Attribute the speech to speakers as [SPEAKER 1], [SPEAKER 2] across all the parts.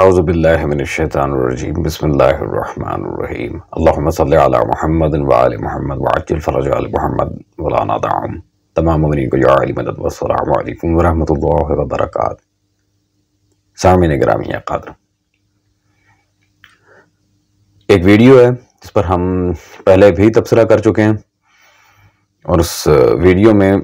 [SPEAKER 1] बसमीम अल्लाम महमद महमद महमद मौलाना दाम तमाम मदद वबरक ग्रामी कदर एक वीडियो है जिस पर हम पहले भी तबसरा कर चुके हैं और उस वीडियो में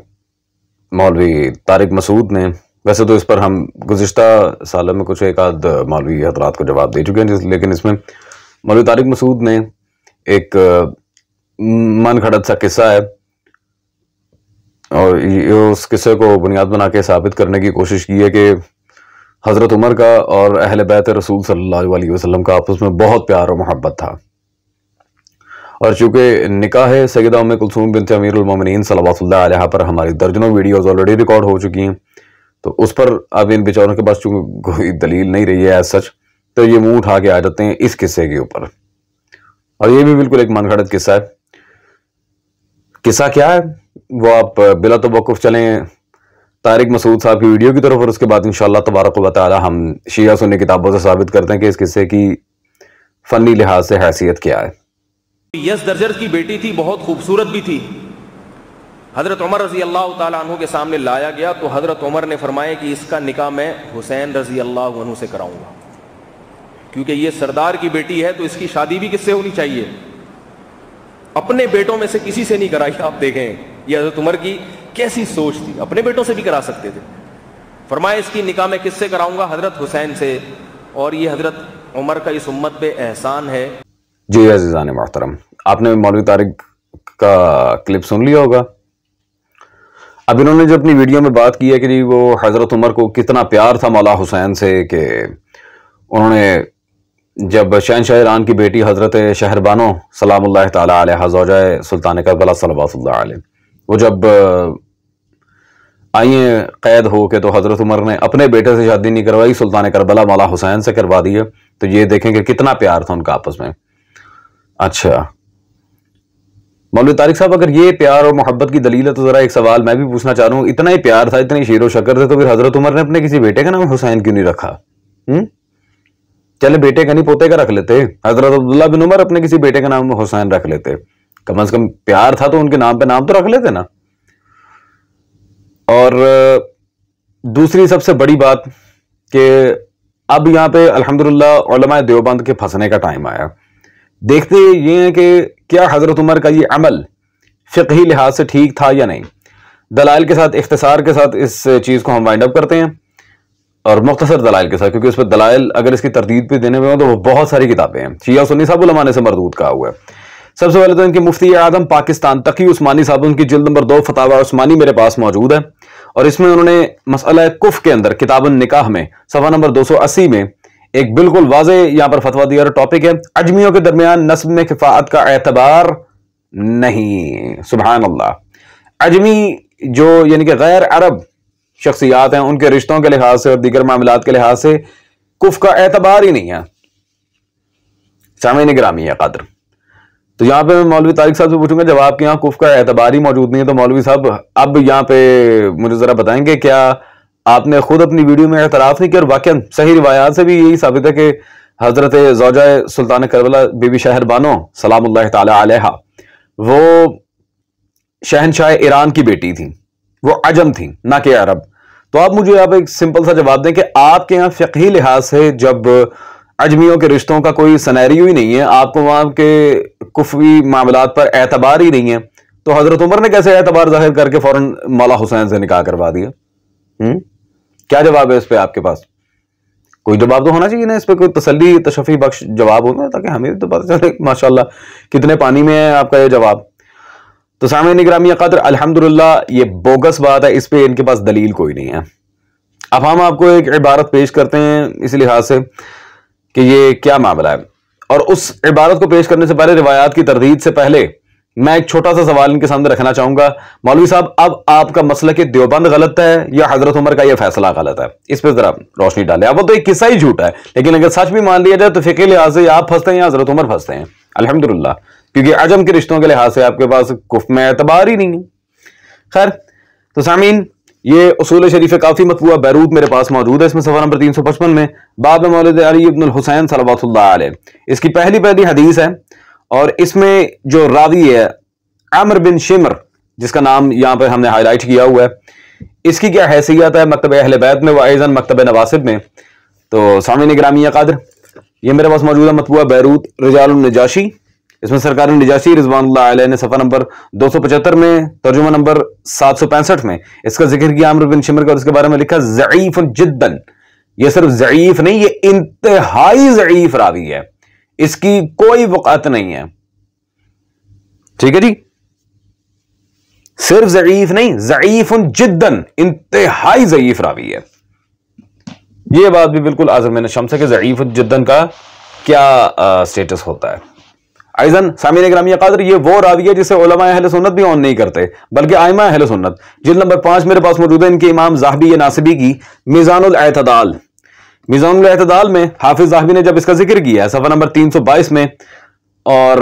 [SPEAKER 1] मौलवी तारिक मसूद ने वैसे तो इस पर हम गुजशत सालों में कुछ एक आध मौलवी हजरात को जवाब दे चुके हैं लेकिन इसमें मौलवी तारिक मसूद ने एक मन खड़त सा किस्सा है और उस किस्से को बुनियाद बना के साबित करने की कोशिश की है कि हज़रत उमर का और अहल बैत रसूल सल वसलम का आपस में बहुत प्यार और मोहब्बत था और चूंकि निकाह है सैदा में कुलसूम बिन अमीरमिन सलावत पर हमारी दर्जनों वीडियोज़ ऑलरेडी रिकॉर्ड हो चुकी हैं तो उस पर अब इन बेचारों के पास चूंकि कोई दलील नहीं रही है एज सच तो ये मुंह उठा के आ जाते हैं इस किस्से के ऊपर और ये भी बिल्कुल एक मनगढ़ंत किस्सा है किस्सा क्या है वो आप बिला तोक़ुफ़ चलें तारिक मसूद साहब की वीडियो की तरफ और उसके बाद इन तबारक वाली हम शिया सुनने किताबों से साबित करते हैं कि इस किस्से की फ़नी लिहाज से हैसियत क्या है यस दर्जर की बेटी थी बहुत खूबसूरत भी थी हज़रत उमर रजी अल्लाह तु के सामने लाया गया तो हज़रत उमर ने फरमाया कि इसका निका मैं हुसैन रजी अल्लाह से कराऊंगा क्योंकि ये सरदार की बेटी है तो इसकी शादी भी किससे होनी चाहिए अपने बेटों में से किसी से नहीं कराई आप देखें ये हज़रत उमर की कैसी सोच थी अपने बेटों से भी करा सकते थे फरमाया इसकी निका में किससे कराऊंगा हज़रत हुसैन से और ये हज़रत उमर का इस उम्मत पे एहसान है जी अजीज़ान मोहतरम आपने मौलवी तारिक का क्लिप सुन लिया होगा अब इन्होंने जो अपनी वीडियो में बात की है कि जी वो हज़रत उमर को कितना प्यार था मौला हुसैन से कि उन्होंने जब शहन शाहरान की बेटी हज़रत शहरबानो सलाम तौजा सुल्तान करबला सलवा वो जब आइए कैद हो के तो हज़रत उमर ने अपने बेटे से शादी नहीं करवाई सुल्तान करबला मौला हुसैन से करवा दी है तो ये देखें कि कितना प्यार था उनका आपस में अच्छा मौल तारिक साहब अगर ये प्यार और मोहब्बत की दलील है तो ज़रा एक सवाल मैं भी पूछना चाह रहा हूँ इतना ही प्यार था इतनी शेर व शकर थे तो फिर हज़रत उमर ने अपने किसी बेटे का नाम हुसैन क्यों नहीं रखा हम्म? चले बेटे का नहीं पोते का रख लेते हज़रत अब्दुल्ला बिन उमर अपने किसी बेटे का नाम हुसैन रख लेते कम अज़ कम प्यार था तो उनके नाम पर नाम तो रख लेते ना और दूसरी सबसे बड़ी बात कि अब यहाँ पे अल्हम्दुलिल्लाह देवबंद के फंसने का टाइम आया देखते ये हैं कि क्या हज़रत उमर का ये अमल फ़िकी लिहाज से ठीक था या नहीं दलाल के साथ इख्तसार के साथ इस चीज़ को हम वाइंड अप करते हैं और मुख्तसर दलाइल के साथ क्योंकि उस पर दलाइल अगर इसकी तरदीद पर देने में हो तो वह बहुत सारी किताबें हैं शिया सुनी साहब उलमाने से मरदूद कहा हुआ है सबसे पहले तो इनके मुफ्ती आदम पाकिस्तान तकी उस्मानी साहब उनकी जल्द नंबर दो फतावा उस्मानी मेरे पास मौजूद है और इसमें उन्होंने मसला कुफ़ के अंदर किताब निकाह में सफ़ा नंबर दो सौ अस्सी में एक बिल्कुल वाज यहां पर फतवा दिया टॉपिक है अजमियों के दरमियान नस्ब में किफात का एतबार नहीं सुबह अल्लाह अजमी जो यानी कि गैर अरब शख्सियात हैं उनके रिश्तों के लिहाज से और दीगर मामला के लिहाज से कुफ का एतबार ही नहीं है सामने ग्रामी है कदर तो यहां पर मैं मौलवी तारिक साहब से पूछूंगा जब आपके यहां कुफ का एतबार ही मौजूद नहीं है तो मौलवी साहब अब यहां पर मुझे ज़रा बताएंगे क्या आपने खुद अपनी वीडियो में एतराफ़ नहीं किया और वाकई सही रिवायात से भी यही साबित है कि हज़रत जोजा सुल्तान करबला बीबी शहर बानो सलाम तहा वो शहनशाह ईरान की बेटी थी वो अजम थी ना कि अरब तो आप मुझे आप एक सिंपल सा जवाब दें कि आपके यहाँ फ़ी लिहाज से जब अजमियों के रिश्तों का कोई सनैरियो ही नहीं है आपको वहाँ के कुफवी मामला पर एतबार ही नहीं है तो हज़रत उमर ने कैसे एतबार जाहिर करके फ़ौरन मौला हुसैन से निकाह करवा दिया हुँ? हम्म? क्या जवाब है इस पर आपके पास कोई जवाब तो होना चाहिए ना इस पर कोई तसली तशफी बख्श जवाब ना ताकि हमें तो पता चले माशाला कितने पानी में है आपका ये जवाब तो सामने निगरामी कदर अलहमदिल्ला ये बोगस बात है इस पर इनके पास दलील कोई नहीं है अब हम आपको एक इबारत पेश करते हैं इस लिहाज से कि ये क्या मामला है और उस इबारत को पेश करने से पहले रिवायात की तरदीद से पहले मैं एक छोटा सा सवाल इनके सामने रखना चाहूंगा मौलवी साहब अब आपका मसला कि देवबंद गलत है या हजरत उमर का यह फैसला गलत है इस पर जरा रोशनी डाले अब वो तो एक किस्सा ही झूठा है लेकिन अगर सच भी मान लिया जाए तो फिके लिहाज से आप फंसते हैं या हजरत उमर फंसते हैं अलहमदुल्ला क्योंकि अजम के रिश्तों के लिहाज से आपके पास कुफ में एतबार ही नहीं है खैर तो सामीन ये उसूल शरीफ काफ़ी मतबूआ बैरूत मेरे पास मौजूद है इसमें सफर नंबर तीन सौ पचपन में बाब मौलद अली हुसैन इसकी पहली पहली हदीस है और इसमें जो रावी है अमर बिन शिमर जिसका नाम यहां पर हमने हाईलाइट किया हुआ है इसकी क्या हैसियत है मकतब अहल बैत में व मकतब नवासिब में तो सामने निगरामी कादर ये मेरे पास मौजूद है मतबूआ बैरूत रिजालजाशी इसमें सरकारी नजाशी रिजवान ने सफ़ा नंबर दो सौ पचहत्तर में तर्जुमा नंबर सात सौ पैंसठ में इसका जिक्र किया अमर बिन शिमर का और इसके बारे में लिखा ज़यीफ़ जिद्दन ये सिर्फ ज़यीफ़ नहीं ये इंतहाई ज़यीफ़ रावी है इसकी कोई वक़ात नहीं है ठीक है जी सिर्फ जयीफ नहीं जयीफ उन जिद्दन इंतहाई जयीफ रावी है यह बात भी बिल्कुल आजम मैंने शम कि जयीफ जिद्दन का क्या स्टेटस होता है आइजन सामिन ग्रामी कादर ये वो रावी है जिसे ओलमा अहल सुन्नत भी ऑन नहीं करते बल्कि आयमा अहल सुन्नत जिल नंबर पांच मेरे पास मौजूद है इनके इमाम जाहबी नासिबी की मिजानुल एतदाल मिजाम अतदाल में हाफिज जहाबी ने जब इसका जिक्र किया है सफ़ा नंबर तीन सौ बाईस में और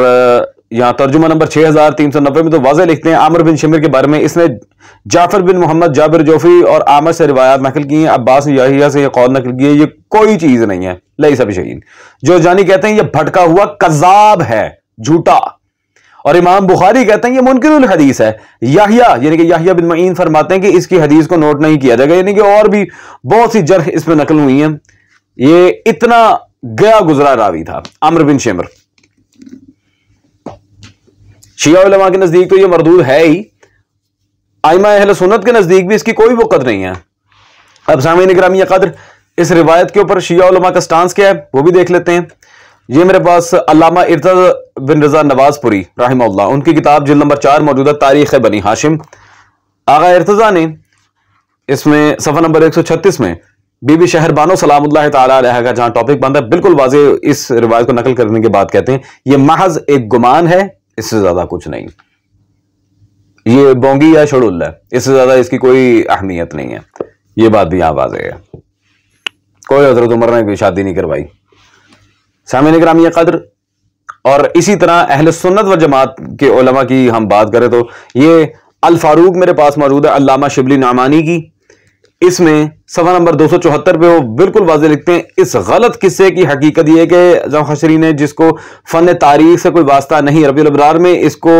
[SPEAKER 1] यहाँ तर्जुमा नंबर छह हज़ार तीन सौ नब्बे में तो वाजह लिखते हैं आमर बिन शमिर के बारे में इसने जाफर बिन मोहम्मद जाबिर जोफी और आमर से रिवायात नकल की हैं अब्बास याहिया से यह कौल नकल की है ये कोई चीज़ नहीं है लई सभी शहीन जो जानी कहते हैं ये भटका हुआ कजाब है झूठा और इमाम बुखारी कहते हैं ये मुनकर हदीस है याहिया यानी कि याहिया बिन मईन फरमाते हैं कि इसकी हदीस को नोट नहीं किया जाएगा यानी कि और भी बहुत सी जरह इसमें नकल हुई है ये इतना गया गुजरा रावी था अमर बिन शेमर शिया के नजदीक तो ये मरदूद है ही आयमा अहल सुनत के नजदीक भी इसकी कोई वक्त नहीं है अब सामिन ग्रामी कदर इस रिवायत के ऊपर शिया का स्टांस क्या है वो भी देख लेते हैं ये मेरे पास अलामा इर्जा बिन रजा नवाजपुरी राहम उनकी किताब जिल नंबर चार मौजूदा तारीख बनी हाशिम आगा इर्तज़ा ने इसमें सफ़ा नंबर एक सौ छत्तीस में बीबी शहर सलाम का जहां टॉपिक बनता है बिल्कुल वाजे इस रिवायत को नकल करने के बाद कहते हैं यह महज एक गुमान है इससे ज्यादा कुछ नहीं ये बोंगी या शड़ुल्ला इससे ज्यादा इसकी कोई अहमियत नहीं है ये बात भी यहां वाजे है कोई हजरत उम्र ने शादी नहीं करवाई सामिन यह कदर और इसी तरह अहल सुन्नत व जमात के ओलमा की हम बात करें तो ये अल फारूक मेरे पास मौजूद है अलामा शिबली नामानी की इसमें सवाल नंबर दो सौ चौहत्तर पे वो बिल्कुल वाजे लिखते हैं इस गलत किस्से की हकीकत यह कि जमखशरी ने जिसको फ़न तारीख से कोई वास्ता नहीं रबी में इसको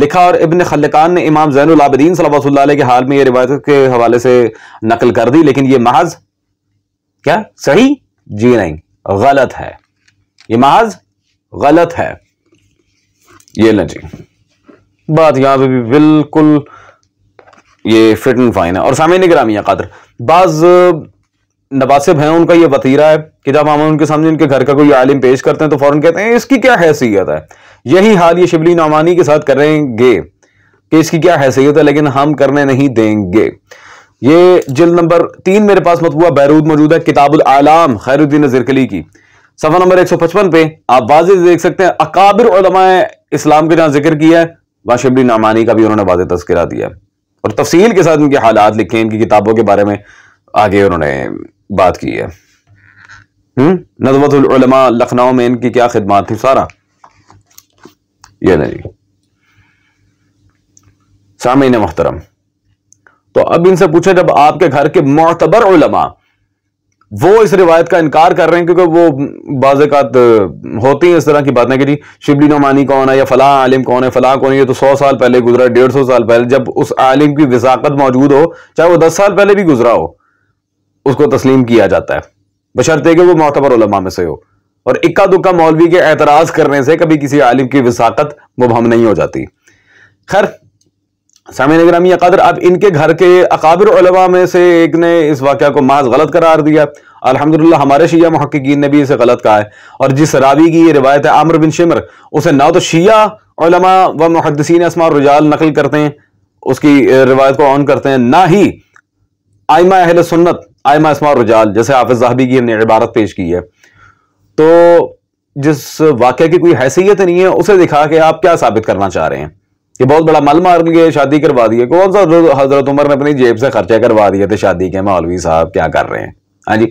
[SPEAKER 1] लिखा और इबन खलकान ने इमाम जैन आबदीन के हाल में यह रिवायत के हवाले से नकल कर दी लेकिन यह महज क्या सही जी नहीं गलत है ये महज गलत है ये ना जी बात यहां पर भी बिल्कुल ये फिट एंड फाइन है और सामने है कदर बाज़ नवासिब हैं उनका ये वतीरा है कि जब हम उनके सामने उनके घर का कोई आलिम पेश करते हैं तो फ़ौरन कहते हैं इसकी क्या हैसियत है यही हाल ये शिबली नामानी के साथ करेंगे कि इसकी क्या हैसियत है लेकिन हम करने नहीं देंगे ये जिल नंबर तीन मेरे पास मतबूआ बैरूद मौजूद है किताबुल आलाम खैरुद्दीन जिरकली की सफा नंबर एक सौ पचपन पे आप वाज देख सकते हैं अकाबिर इस्लाम के जहाँ जिक्र किया है वहां शिबली नामानी का भी उन्होंने वाज तस्करा दिया है और तफसील के साथ इनके हालात लिखे इनकी किताबों के बारे में आगे उन्होंने बात की है हम्म? नजमतलमा लखनऊ में इनकी क्या खिदमत थी सारा यह नहीं सामीन मोहतरम तो अब इनसे पूछे जब आपके घर के मोतबर उलमा वो इस रिवायत का इनकार कर रहे हैं क्योंकि वो बाज़ात होती हैं इस तरह की बातें कि जी शिबली नुमानी कौन है या फला आलिम कौन है फला कौन है ये तो सौ साल पहले गुजरा डेढ़ सौ साल पहले जब उस आलिम की वसाकत मौजूद हो चाहे वो दस साल पहले भी गुजरा हो उसको तस्लीम किया जाता है बशरते कि वो मोतबर में से हो और इक्का दुक्का मौलवी के एतराज़ करने से कभी किसी आलिम की वसाकत मुबहम नहीं हो जाती खैर सामिन ग्रामी कदर अब इनके घर के अकाबिर में से एक ने इस वाक़े को माज गलत करार दिया अलहमदिल्ला हमारे शिया महक्कीन ने भी इसे गलत कहा है और जिस रावी की ये रिवायत है आमर बिन शिमर उसे ना तो शिया व महदसिन असमा रुजाल नकल करते हैं उसकी रिवायत को ऑन करते हैं ना ही आयमा अहल सुन्नत आयमा इसमा रुजाल जैसे हाफिज साहबी की हमने इबारत पेश की है तो जिस वाक़े की कोई हैसियत नहीं है उसे दिखा के आप क्या साबित करना चाह रहे हैं ये बहुत बड़ा मल मार लिए शादी करवा दी है कौन सा हजरत उमर ने अपनी जेब से खर्चा करवा दिया थे शादी के मौलवी साहब क्या कर रहे हैं हाँ जी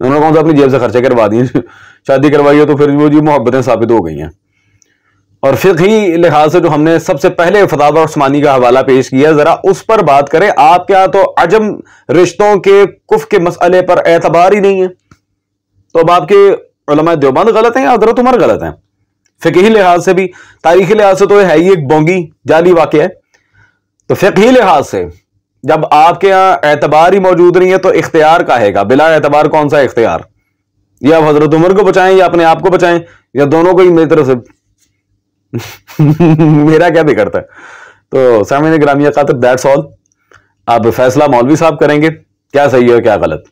[SPEAKER 1] उन्होंने कौन सा अपनी जेब से खर्चा करवा दिए शादी करवाई है तो फिर वो जी मोहब्बतें साबित हो गई हैं और फिर ही लिहाज से जो हमने सबसे पहले फताब उस्मानी का हवाला पेश किया जरा उस पर बात करें आप क्या तो अजम रिश्तों के कुफ के मसले पर एतबार ही नहीं है तो अब आपके देवबंद गलत है या हजरत उमर गलत है फिकही लिहाज से भी तारीखी लिहाज से तो है ही एक बोंगी जाली वाक़ है तो फिकही लिहाज से जब आपके यहाँ एतबार ही मौजूद नहीं है तो इख्तियार का हैगा बिला एतबार कौन सा इख्तियार या आप हजरत उमर को बचाएं या अपने आप को बचाएं या दोनों को ही मेरी तरफ से मेरा क्या बिगड़ता है तो सामने ग्रामीण खातर दैट्स ऑल अब फैसला मौलवी साहब करेंगे क्या सही है क्या गलत